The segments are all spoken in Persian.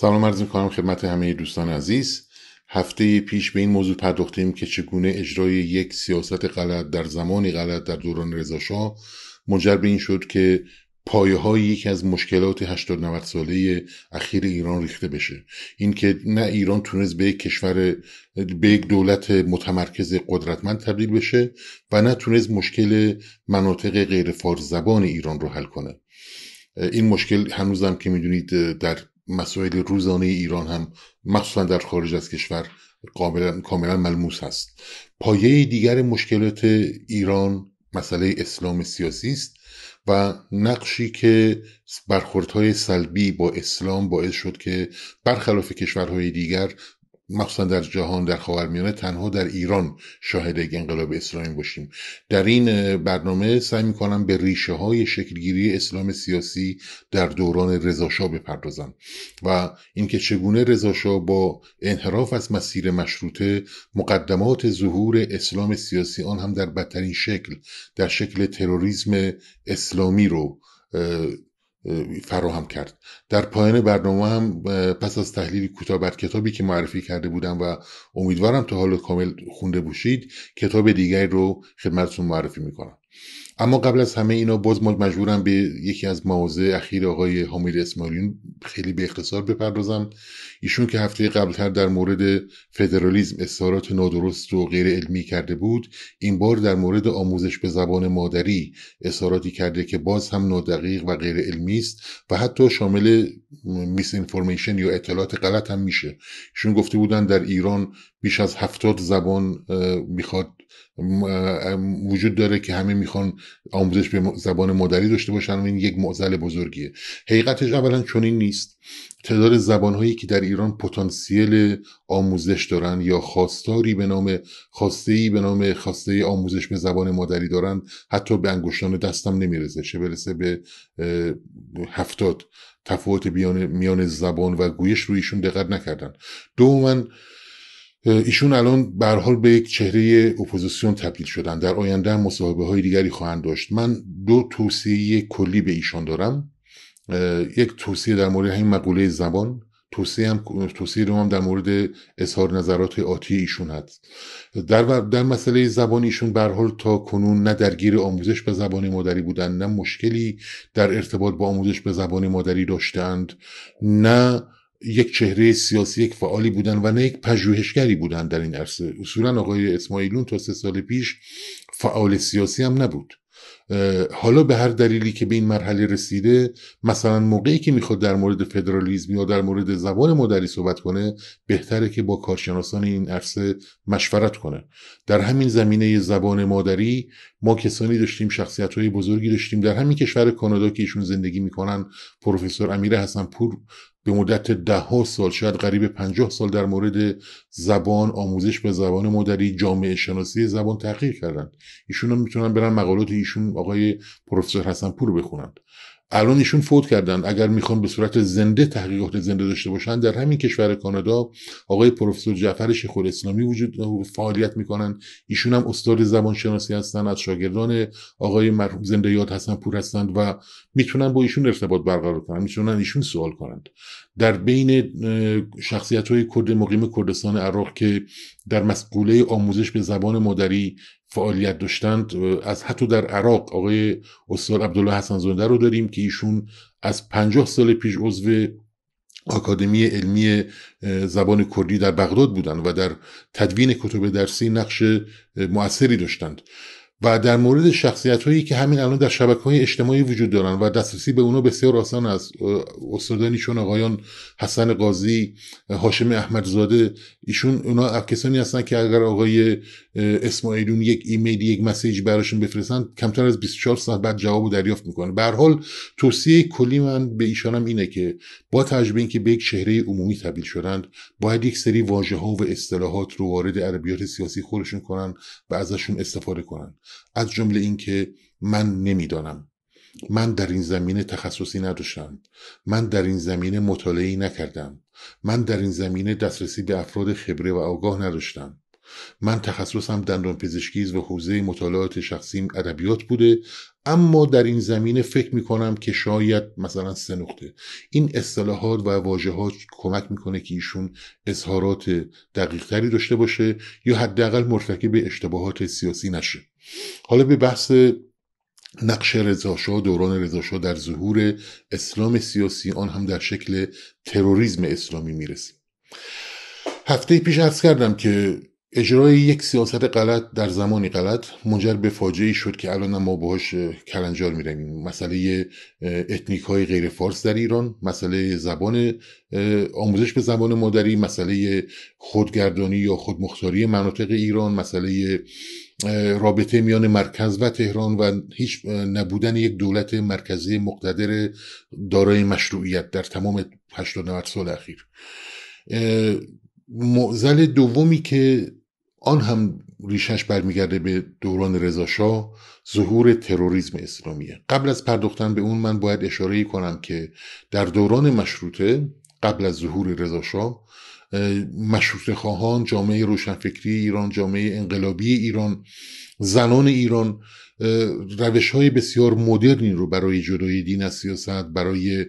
سلام عرض میکنم خدمت همه دوستان عزیز هفته پیش به این موضوع پرداختیم که چگونه اجرای یک سیاست غلط در زمانی غلط در دوران رضاشاه منجر به این شد که پایه های یکی از مشکلات 80 90 ساله اخیر ایران ریخته بشه اینکه نه ایران تونست به یک کشور به یک دولت متمرکز قدرتمند تبدیل بشه و نه تونست مشکل مناطق غیر زبان ایران رو حل کنه این مشکل هنوزم که میدونید در مسائل روزانه ایران هم مخصوصا در خارج از کشور کاملا ملموس هست پایه دیگر مشکلات ایران مسئله اسلام سیاسی است و نقشی که برخوردهای سلبی با اسلام باعث شد که برخلاف کشورهای دیگر مخصوصا در جهان در خاورمیانه تنها در ایران شاهد یک انقلاب اسلامی باشیم در این برنامه سعی میکنم به ریشه های شکلگیری اسلام سیاسی در دوران رضاشاه بپردازم و اینکه چگونه رضاشاه با انحراف از مسیر مشروطه مقدمات ظهور اسلام سیاسی آن هم در بدترین شکل در شکل تروریسم اسلامی رو فراهم کرد در پایان برنامه هم پس از تحلیل کوتاه بر کتابی که معرفی کرده بودم و امیدوارم تا حال کامل خونده باشید کتاب دیگری رو خدمتتون معرفی میکنم اما قبل از همه اینا باز مجبورم به یکی از مواضع اخیر آقای حمید اسماعیلیون خیلی به اختصار بپردازم ایشون که هفته قبلتر در مورد فدرالیزم اظهارات نادرست و غیر علمی کرده بود این بار در مورد آموزش به زبان مادری اظهاراتی کرده که باز هم نادقیق و غیر علمی است و حتی شامل میس انفورمیشن یا اطلاعات غلط هم میشه ایشون گفته بودن در ایران بیش از هفتاد زبان میخواد وجود داره که همه میخوان آموزش به زبان مادری داشته باشن و این یک معضل بزرگیه حقیقتش اولا چنین نیست تعداد زبانهایی که در ایران پتانسیل آموزش دارن یا خواستاری به نام خواسته ای به نام خواسته آموزش به زبان مادری دارن حتی به انگشتان دستم نمیرسه چه برسه به هفتاد تفاوت میان زبان و گویش رویشون دقت نکردن دوما ایشون الان به حال به یک چهره اپوزیسیون تبدیل شدن در آینده هم مصاحبه های دیگری خواهند داشت من دو توصیه کلی به ایشان دارم یک توصیه در مورد همین مقوله زبان توصیه هم توصیه هم در مورد اظهار نظرات آتی ایشون هست در در مسئله زبان ایشون به تا کنون نه درگیر آموزش به زبان مادری بودند، نه مشکلی در ارتباط با آموزش به زبان مادری داشتند نه یک چهره سیاسی یک فعالی بودن و نه یک پژوهشگری بودن در این عرصه اصولا آقای اسماعیلون تا سه سال پیش فعال سیاسی هم نبود حالا به هر دلیلی که به این مرحله رسیده مثلا موقعی که میخواد در مورد فدرالیزم یا در مورد زبان مادری صحبت کنه بهتره که با کارشناسان این عرصه مشورت کنه در همین زمینه زبان مادری ما کسانی داشتیم شخصیت های بزرگی داشتیم در همین کشور کانادا که ایشون زندگی میکنن پروفسور امیر حسن پور به مدت ده ها سال شاید قریب پنجاه سال در مورد زبان آموزش به زبان مادری جامعه شناسی زبان تحقیق کردند ایشون میتونن برن مقالات ایشون آقای پروفسور حسن پور بخونند. الان ایشون فوت کردن اگر میخوان به صورت زنده تحقیقات زنده داشته باشن در همین کشور کانادا آقای پروفسور جعفر شیخ اسلامی وجود فعالیت میکنن ایشون هم استاد زبان شناسی هستن از شاگردان آقای مرحوم زنده یاد حسن پور هستند و میتونن با ایشون ارتباط برقرار کنن میتونن ایشون سوال کنند در بین شخصیت های کرد مقیم کردستان عراق که در مسئوله آموزش به زبان مادری فعالیت داشتند از حتی در عراق آقای استاد عبدالله حسن زنده رو داریم که ایشون از پنجاه سال پیش عضو آکادمی علمی زبان کردی در بغداد بودند و در تدوین کتب درسی نقش موثری داشتند و در مورد شخصیت هایی که همین الان در شبکه های اجتماعی وجود دارن و دسترسی به اونا بسیار آسان از استادانی چون آقایان حسن قاضی هاشم احمدزاده ایشون اونا کسانی هستن که اگر آقای اسماعیلون یک ایمیل یک مسیج براشون بفرستن کمتر از 24 ساعت بعد جواب رو دریافت میکنه به حال توصیه کلی من به ایشانم اینه که با تجربه اینکه به یک چهره عمومی تبدیل شدند باید یک سری واژه ها و اصطلاحات رو وارد ادبیات سیاسی خودشون کنن و ازشون استفاده کنن از جمله اینکه من نمیدانم من در این زمینه تخصصی نداشتم من در این زمینه مطالعه نکردم من در این زمینه دسترسی به افراد خبره و آگاه نداشتم من تخصصم دندان پزشکی و حوزه مطالعات شخصیم ادبیات بوده اما در این زمینه فکر میکنم که شاید مثلا سه نقطه این اصطلاحات و واژه‌ها کمک میکنه که ایشون اظهارات دقیقتری داشته باشه یا حداقل مرتکب اشتباهات سیاسی نشه حالا به بحث نقش رضاشاه دوران رضاشاه در ظهور اسلام سیاسی آن هم در شکل تروریزم اسلامی میرسیم هفته پیش عرض کردم که اجرای یک سیاست غلط در زمانی غلط منجر به فاجعه شد که الان ما باهاش کلنجار میرنیم مسئله اتنیک های غیر فارس در ایران مسئله زبان آموزش به زبان مادری مسئله خودگردانی یا خودمختاری مناطق ایران مسئله رابطه میان مرکز و تهران و هیچ نبودن یک دولت مرکزی مقتدر دارای مشروعیت در تمام 89 سال اخیر معزل دومی که آن هم ریشش برمیگرده به دوران رضاشاه ظهور تروریزم اسلامیه قبل از پرداختن به اون من باید اشاره کنم که در دوران مشروطه قبل از ظهور رضاشاه مشروط خواهان جامعه روشنفکری ایران جامعه انقلابی ایران زنان ایران روش های بسیار مدرنی رو برای جدای دین از سیاست برای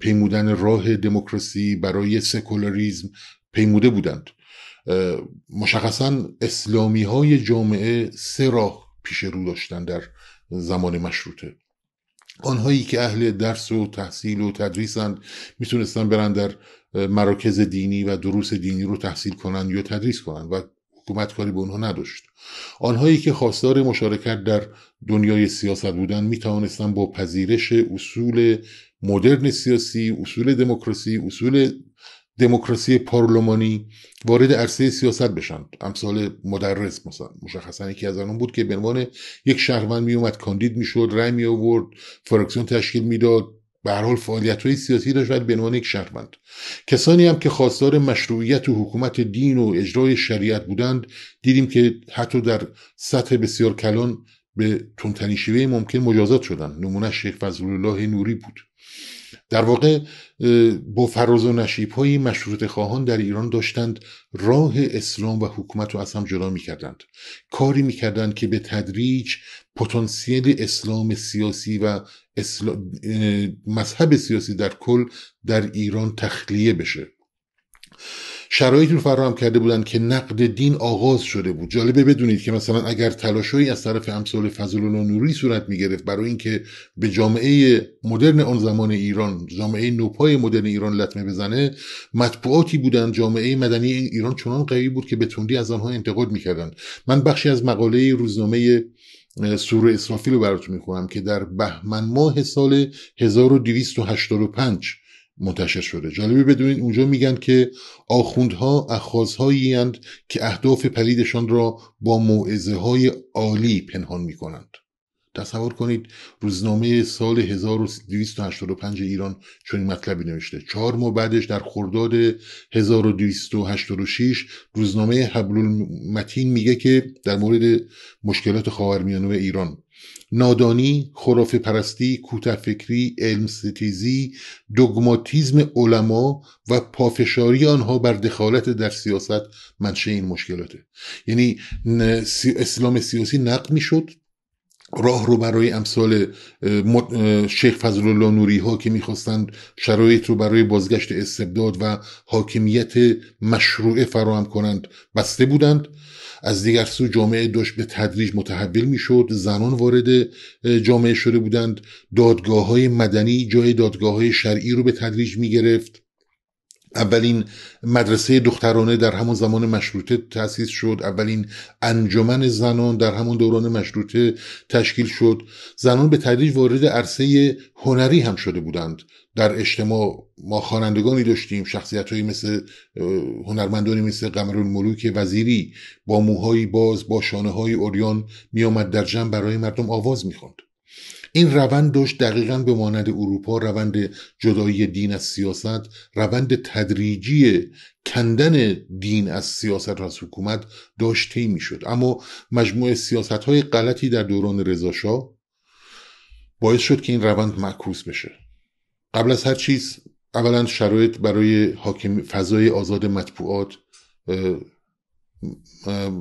پیمودن راه دموکراسی برای سکولاریزم پیموده بودند مشخصا اسلامی های جامعه سه راه پیش رو داشتند در زمان مشروطه آنهایی که اهل درس و تحصیل و تدریسند میتونستن برن در مراکز دینی و دروس دینی رو تحصیل کنند یا تدریس کنند و حکومت کاری به اونها نداشت آنهایی که خواستار مشارکت در دنیای سیاست بودن می با پذیرش اصول مدرن سیاسی اصول دموکراسی اصول دموکراسی پارلمانی وارد عرصه سیاست بشن امثال مدرس مثلا مشخصا یکی از آنون بود که به عنوان یک شهروند میومد کاندید میشد رأی می آورد فراکسیون تشکیل میداد به هر حال فعالیت های سیاسی داشت به عنوان یک شهروند کسانی هم که خواستار مشروعیت و حکومت دین و اجرای شریعت بودند دیدیم که حتی در سطح بسیار کلان به تونتنی شیوه ممکن مجازات شدند نمونه شیخ فضل الله نوری بود در واقع با فراز و نشیب های مشروط خواهان در ایران داشتند راه اسلام و حکومت رو از هم جدا می کردند. کاری می کردند که به تدریج پتانسیل اسلام سیاسی و مذهب سیاسی در کل در ایران تخلیه بشه شرایطی رو فراهم کرده بودند که نقد دین آغاز شده بود جالبه بدونید که مثلا اگر تلاشی از طرف امثال فضلالله نوری صورت گرفت برای اینکه به جامعه مدرن آن زمان ایران جامعه نوپای مدرن ایران لطمه بزنه مطبوعاتی بودند جامعه مدنی ایران چنان قوی بود که به تندی از آنها انتقاد میکردند من بخشی از مقاله روزنامه سور اسرافیل رو براتون کنم که در بهمن ماه سال 1285 منتشر شده جالبه بدونید اونجا میگن که آخوندها اخوازهایی هند که اهداف پلیدشان را با موعظه های عالی پنهان میکنند تصور کنید روزنامه سال 1285 ایران چنین مطلبی نوشته چهار ماه بعدش در خرداد 1286 روزنامه حبل المتین میگه که در مورد مشکلات خاورمیانه ایران نادانی، خرافه پرستی، کوتفکری، علم ستیزی، دگماتیزم علما و پافشاری آنها بر دخالت در سیاست منشه این مشکلاته یعنی اسلام سیاسی نقد میشد راه رو برای امثال شیخ فضل الله نوری ها که میخواستند شرایط رو برای بازگشت استبداد و حاکمیت مشروع فراهم کنند بسته بودند از دیگر سو جامعه داشت به تدریج متحول میشد زنان وارد جامعه شده بودند دادگاه های مدنی جای دادگاه های شرعی رو به تدریج می گرفت اولین مدرسه دخترانه در همون زمان مشروطه تأسیس شد اولین انجمن زنان در همون دوران مشروطه تشکیل شد زنان به تدریج وارد عرصه هنری هم شده بودند در اجتماع ما خوانندگانی داشتیم شخصیت هایی مثل هنرمندانی مثل که وزیری با موهای باز با شانه های اوریان میآمد در جمع برای مردم آواز میخواند این روند داشت دقیقا به مانند اروپا روند جدایی دین از سیاست روند تدریجی کندن دین از سیاست و از حکومت داشته می شد اما مجموعه سیاست های غلطی در دوران رضاشاه باعث شد که این روند معکوس بشه قبل از هر چیز اولا شرایط برای حاکم فضای آزاد مطبوعات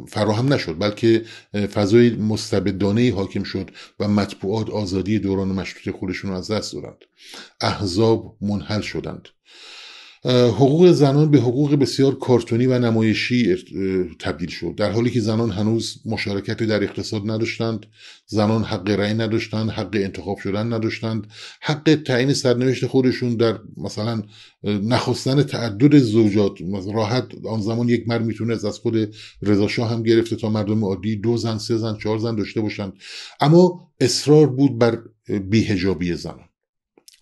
فراهم نشد بلکه فضای مستبدانه ای حاکم شد و مطبوعات آزادی دوران مشروطه خودشون رو از دست دادند احزاب منحل شدند حقوق زنان به حقوق بسیار کارتونی و نمایشی تبدیل شد در حالی که زنان هنوز مشارکتی در اقتصاد نداشتند زنان حق رأی نداشتند حق انتخاب شدن نداشتند حق تعیین سرنوشت خودشون در مثلا نخواستن تعدد زوجات راحت آن زمان یک مرد میتونه از خود رضاشاه هم گرفته تا مردم عادی دو زن سه زن چهار زن داشته باشند اما اصرار بود بر بیهجابی زنان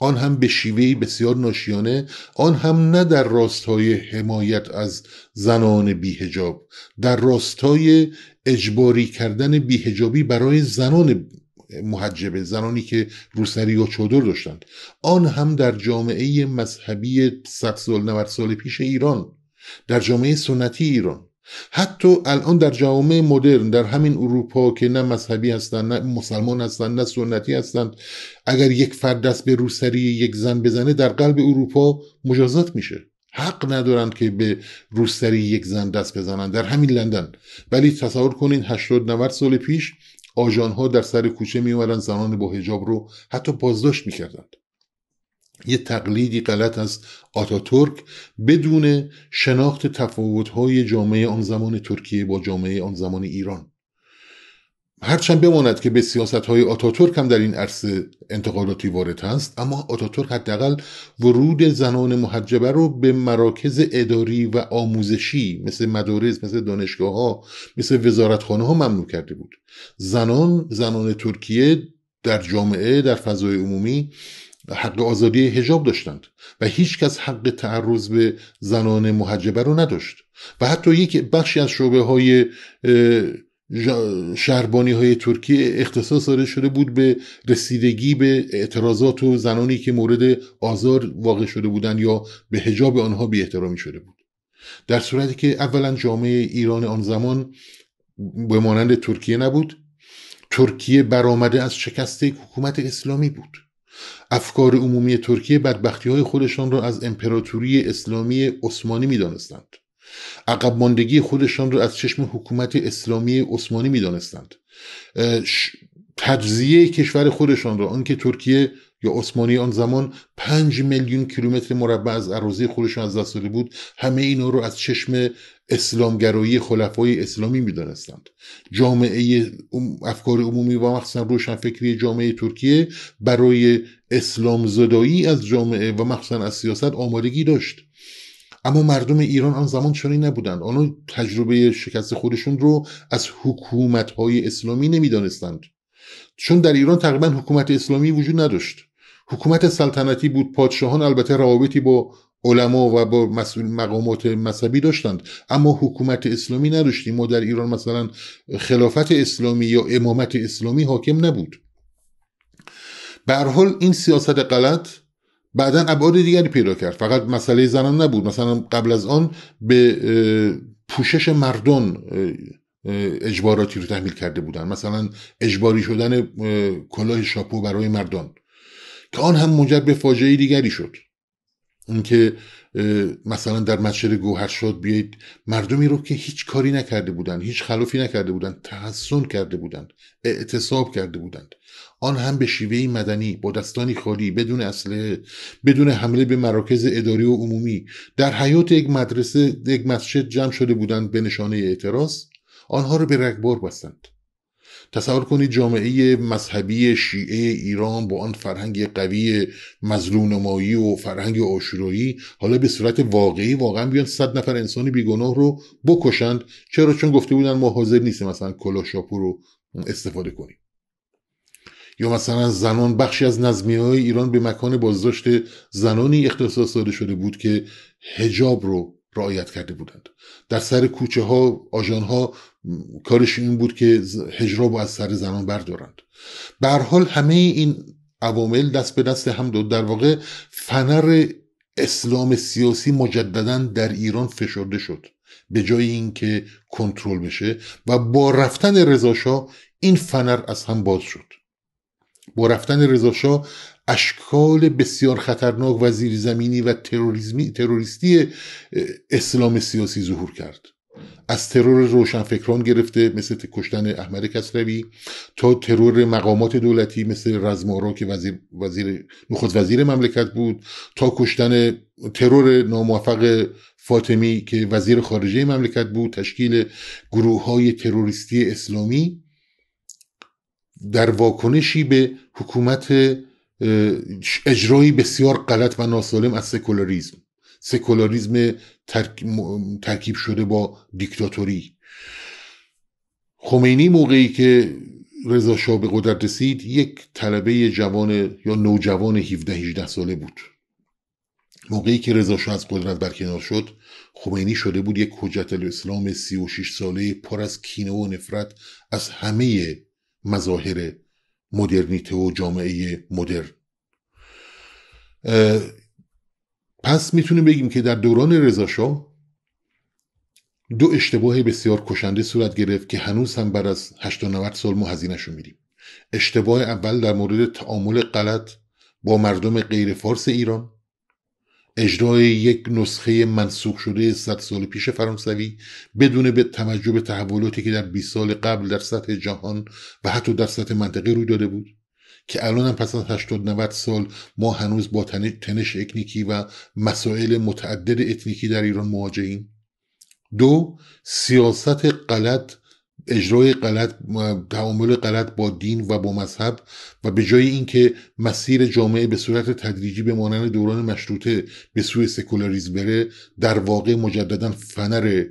آن هم به شیوهی بسیار ناشیانه آن هم نه در راستای حمایت از زنان بیهجاب در راستای اجباری کردن بیهجابی برای زنان محجبه زنانی که روسری و چادر داشتند آن هم در جامعه مذهبی 100 سال سال پیش ایران در جامعه سنتی ایران حتی الان در جوامع مدرن در همین اروپا که نه مذهبی هستند نه مسلمان هستند نه سنتی هستند اگر یک فرد دست به روسری یک زن بزنه در قلب اروپا مجازات میشه حق ندارند که به روسری یک زن دست بزنند در همین لندن ولی تصور کنین 80 90 سال پیش ها در سر کوچه میومدن زنان با حجاب رو حتی بازداشت میکردند یه تقلیدی غلط از آتاتورک بدون شناخت تفاوت‌های جامعه آن زمان ترکیه با جامعه آن زمان ایران هرچند بماند که به سیاست های آتاتورک هم در این عرصه انتقالاتی وارد هست اما آتاتورک حداقل ورود زنان محجبه رو به مراکز اداری و آموزشی مثل مدارس مثل دانشگاه ها مثل وزارتخانه ها ممنوع کرده بود زنان زنان ترکیه در جامعه در فضای عمومی حق آزادی هجاب داشتند و هیچ کس حق تعرض به زنان محجبه رو نداشت و حتی یک بخشی از شعبه های شهربانی های ترکیه اختصاص داده شده بود به رسیدگی به اعتراضات و زنانی که مورد آزار واقع شده بودند یا به هجاب آنها بی احترامی شده بود در صورتی که اولا جامعه ایران آن زمان به مانند ترکیه نبود ترکیه برآمده از شکست حکومت اسلامی بود افکار عمومی ترکیه بدبختی های خودشان را از امپراتوری اسلامی عثمانی می دانستند. عقب ماندگی خودشان را از چشم حکومت اسلامی عثمانی می دانستند. تجزیه کشور خودشان را آنکه ترکیه یا عثمانی آن زمان پنج میلیون کیلومتر مربع از عراضی خودشون از دست داده بود همه اینا رو از چشم اسلامگرایی خلفای اسلامی میدانستند جامعه افکار عمومی و مخصوصا روشنفکری جامعه ترکیه برای اسلام زدایی از جامعه و مخصوصا از سیاست آمادگی داشت اما مردم ایران آن زمان چنین نبودند آنها تجربه شکست خودشون رو از حکومت های اسلامی نمیدانستند چون در ایران تقریبا حکومت اسلامی وجود نداشت حکومت سلطنتی بود پادشاهان البته روابطی با علما و با مقامات مذهبی داشتند اما حکومت اسلامی نداشتیم ما در ایران مثلا خلافت اسلامی یا امامت اسلامی حاکم نبود به حال این سیاست غلط بعدا ابعاد دیگری پیدا کرد فقط مسئله زنان نبود مثلا قبل از آن به پوشش مردان اجباراتی رو تحمیل کرده بودن مثلا اجباری شدن کلاه شاپو برای مردان که آن هم منجر به فاجعه دیگری شد اینکه مثلا در مسجد شد بیایید مردمی رو که هیچ کاری نکرده بودند هیچ خلافی نکرده بودند تحسن کرده بودند اعتصاب کرده بودند آن هم به شیوه مدنی با دستانی خالی بدون اسلحه بدون حمله به مراکز اداری و عمومی در حیات یک مدرسه یک مسجد جمع شده بودند به نشانه اعتراض آنها رو به رگبار بستند تصور کنید جامعه مذهبی شیعه ایران با آن فرهنگ قوی مظلومنمایی و فرهنگ آشورایی حالا به صورت واقعی واقعا بیان صد نفر انسان بیگناه رو بکشند چرا چون گفته بودن ما حاضر نیستیم مثلا شاپور رو استفاده کنیم یا مثلا زنان بخشی از نظمی های ایران به مکان بازداشت زنانی اختصاص داده شده بود که هجاب رو رعایت کرده بودند در سر کوچه ها آژان ها کارش این بود که هجراب از سر زنان بردارند به حال همه این عوامل دست به دست هم داد در واقع فنر اسلام سیاسی مجددا در ایران فشرده شد به جای اینکه کنترل بشه و با رفتن رضاشاه این فنر از هم باز شد با رفتن رضاشاه اشکال بسیار خطرناک و زیرزمینی و تروریستی اسلام سیاسی ظهور کرد از ترور روشنفکران گرفته مثل کشتن احمد کسروی تا ترور مقامات دولتی مثل رزمارا که وزیر, وزیر نخست وزیر مملکت بود تا کشتن ترور ناموفق فاطمی که وزیر خارجه مملکت بود تشکیل گروه های تروریستی اسلامی در واکنشی به حکومت اجرایی بسیار غلط و ناسالم از سکولاریزم سکولاریزم ترکیب شده با دیکتاتوری خمینی موقعی که رضا شاه به قدرت رسید یک طلبه جوان یا نوجوان 17 18 ساله بود موقعی که رضا شاه از قدرت برکنار شد خمینی شده بود یک حجت الاسلام 36 ساله پر از کینه و نفرت از همه مظاهر مدرنیته و جامعه مدرن پس میتونیم بگیم که در دوران رضاشاه دو اشتباه بسیار کشنده صورت گرفت که هنوز هم بعد از 89 سال ما هزینهشو میدیم اشتباه اول در مورد تعامل غلط با مردم غیر فارس ایران اجرای یک نسخه منسوخ شده 100 سال پیش فرانسوی بدون به توجه به تحولاتی که در 20 سال قبل در سطح جهان و حتی در سطح منطقه روی داده بود که الان پس از 80 90 سال ما هنوز با تنش اتنیکی و مسائل متعدد اتنیکی در ایران مواجهیم دو سیاست غلط اجرای غلط تعامل غلط با دین و با مذهب و به جای اینکه مسیر جامعه به صورت تدریجی به مانند دوران مشروطه به سوی سکولاریزم بره در واقع مجددا فنر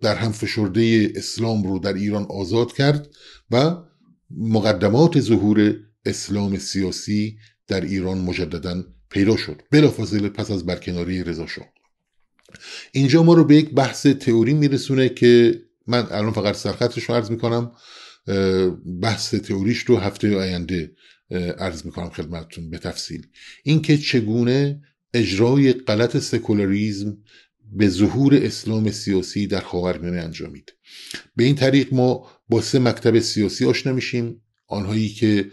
در هم فشرده اسلام رو در ایران آزاد کرد و مقدمات ظهور اسلام سیاسی در ایران مجددا پیدا شد بلافاصله پس از برکناری رضا اینجا ما رو به یک بحث تئوری میرسونه که من الان فقط سرخطش رو عرض میکنم بحث تئوریش رو هفته آینده عرض میکنم خدمتتون به تفصیل اینکه چگونه اجرای غلط سکولاریزم به ظهور اسلام سیاسی در خاورمیانه انجامید به این طریق ما با سه مکتب سیاسی آشنا میشیم آنهایی که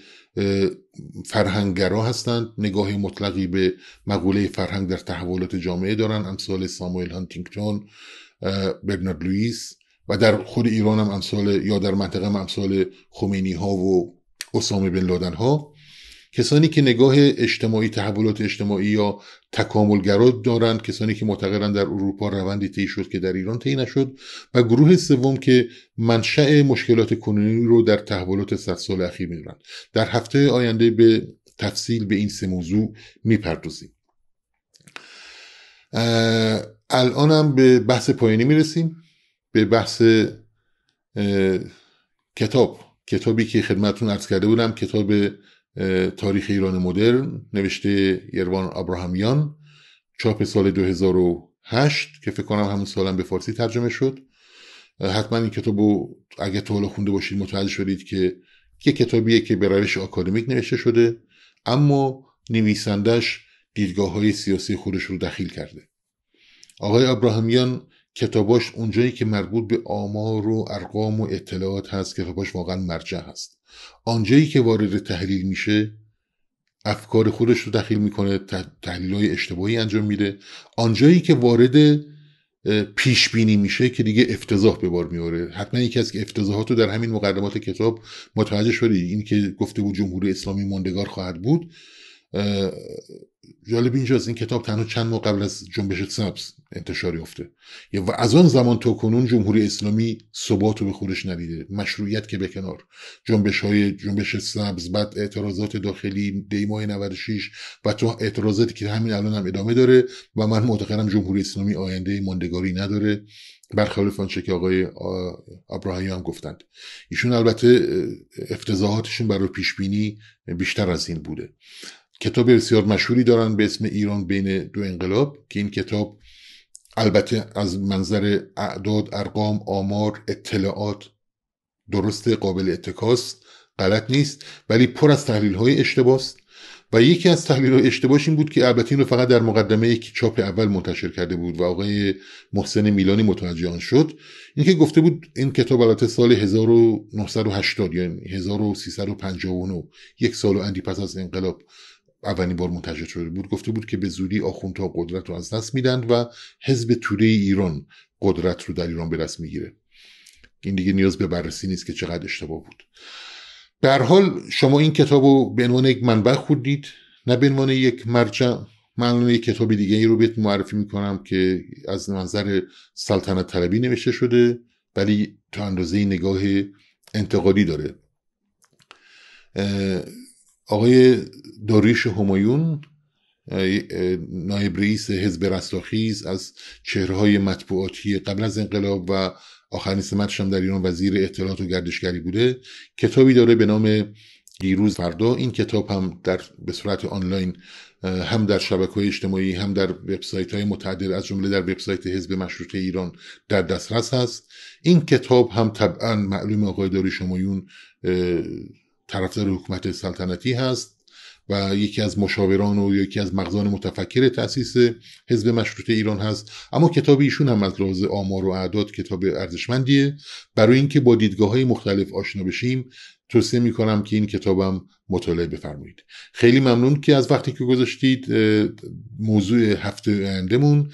فرهنگگرا هستند نگاه مطلقی به مقوله فرهنگ در تحولات جامعه دارند امثال ساموئل هانتینگتون برنارد لوئیس و در خود ایران هم امثال یا در منطقه هم امثال خمینی ها و اسامه بن لادن ها کسانی که نگاه اجتماعی تحولات اجتماعی یا تکاملگرا دارند کسانی که معتقدند در اروپا روندی طی شد که در ایران طی نشد و گروه سوم که منشأ مشکلات کنونی رو در تحولات صد سال اخیر میدونند در هفته آینده به تفصیل به این سه موضوع میپردازیم الانم به بحث پایانی میرسیم به بحث کتاب کتابی که خدمتون ارز کرده بودم کتاب تاریخ ایران مدرن نوشته یروان ابراهامیان چاپ سال 2008 که فکر کنم همون سالم به فارسی ترجمه شد حتما این کتاب اگه تا حالا خونده باشید متوجه شدید که یه کتابیه که به روش آکادمیک نوشته شده اما نویسندش دیدگاه های سیاسی خودش رو دخیل کرده آقای ابراهامیان کتاباش اونجایی که مربوط به آمار و ارقام و اطلاعات هست کتاباش واقعا مرجع هست آنجایی که وارد تحلیل میشه افکار خودش رو دخیل میکنه تحلیل های اشتباهی انجام میده آنجایی که وارد پیش بینی میشه که دیگه افتضاح به بار میاره حتما یکی از افتضاحات رو در همین مقدمات کتاب متوجه شدی این که گفته بود جمهوری اسلامی ماندگار خواهد بود جالب اینجاست این کتاب تنها چند ماه قبل از جنبش سبز انتشار یافته و از آن زمان تا کنون جمهوری اسلامی ثبات رو به خودش ندیده مشروعیت که به کنار جنبش های جنبش سبز بعد اعتراضات داخلی دیمای 96 و تا اعتراضاتی که همین الان هم ادامه داره و من معتقدم جمهوری اسلامی آینده ماندگاری نداره برخلاف آنچه که آقای ابراهیم هم گفتند ایشون البته افتضاحاتشون برای پیشبینی بیشتر از این بوده کتاب بسیار مشهوری دارن به اسم ایران بین دو انقلاب که این کتاب البته از منظر اعداد ارقام آمار اطلاعات درست قابل اتکاست غلط نیست ولی پر از تحلیل های اشتباست و یکی از تحلیل های اشتباش این بود که البته این رو فقط در مقدمه یک چاپ اول منتشر کرده بود و آقای محسن میلانی متوجه آن شد اینکه گفته بود این کتاب البته سال 1980 یعنی 1359 یک سال و اندی پس از انقلاب اولین بار منتشر شده بود گفته بود که به زودی آخوندها قدرت رو از دست میدن و حزب توده ایران قدرت رو در ایران به دست میگیره این دیگه نیاز به بررسی نیست که چقدر اشتباه بود در حال شما این کتاب رو به عنوان یک منبع خوندید نه به عنوان یک مرجع من یک کتاب دیگه ای رو بهت معرفی میکنم که از منظر سلطنت طلبی نوشته شده ولی تا اندازه نگاه انتقادی داره آقای داریش همایون نایب رئیس حزب رستاخیز از چهرهای مطبوعاتی قبل از انقلاب و آخرین سمتش هم در ایران وزیر اطلاعات و گردشگری بوده کتابی داره به نام دیروز فردا این کتاب هم در به صورت آنلاین هم در شبکه های اجتماعی هم در وبسایت های متعدد از جمله در وبسایت حزب مشروطه ایران در دسترس هست این کتاب هم طبعا معلوم آقای داری شمایون طرفدار حکومت سلطنتی هست و یکی از مشاوران و یکی از مغزان متفکر تاسیس حزب مشروطه ایران هست اما کتاب ایشون هم از لحاظ آمار و اعداد کتاب ارزشمندیه برای اینکه با دیدگاه های مختلف آشنا بشیم توصیه میکنم که این کتابم مطالعه بفرمایید خیلی ممنون که از وقتی که گذاشتید موضوع هفته آیندهمون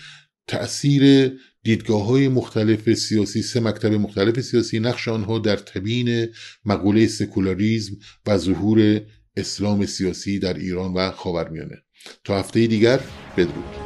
تاثیر دیدگاه های مختلف سیاسی سه مکتب مختلف سیاسی نقش آنها در تبیین مقوله سکولاریزم و ظهور اسلام سیاسی در ایران و خاورمیانه تا هفته دیگر بدرود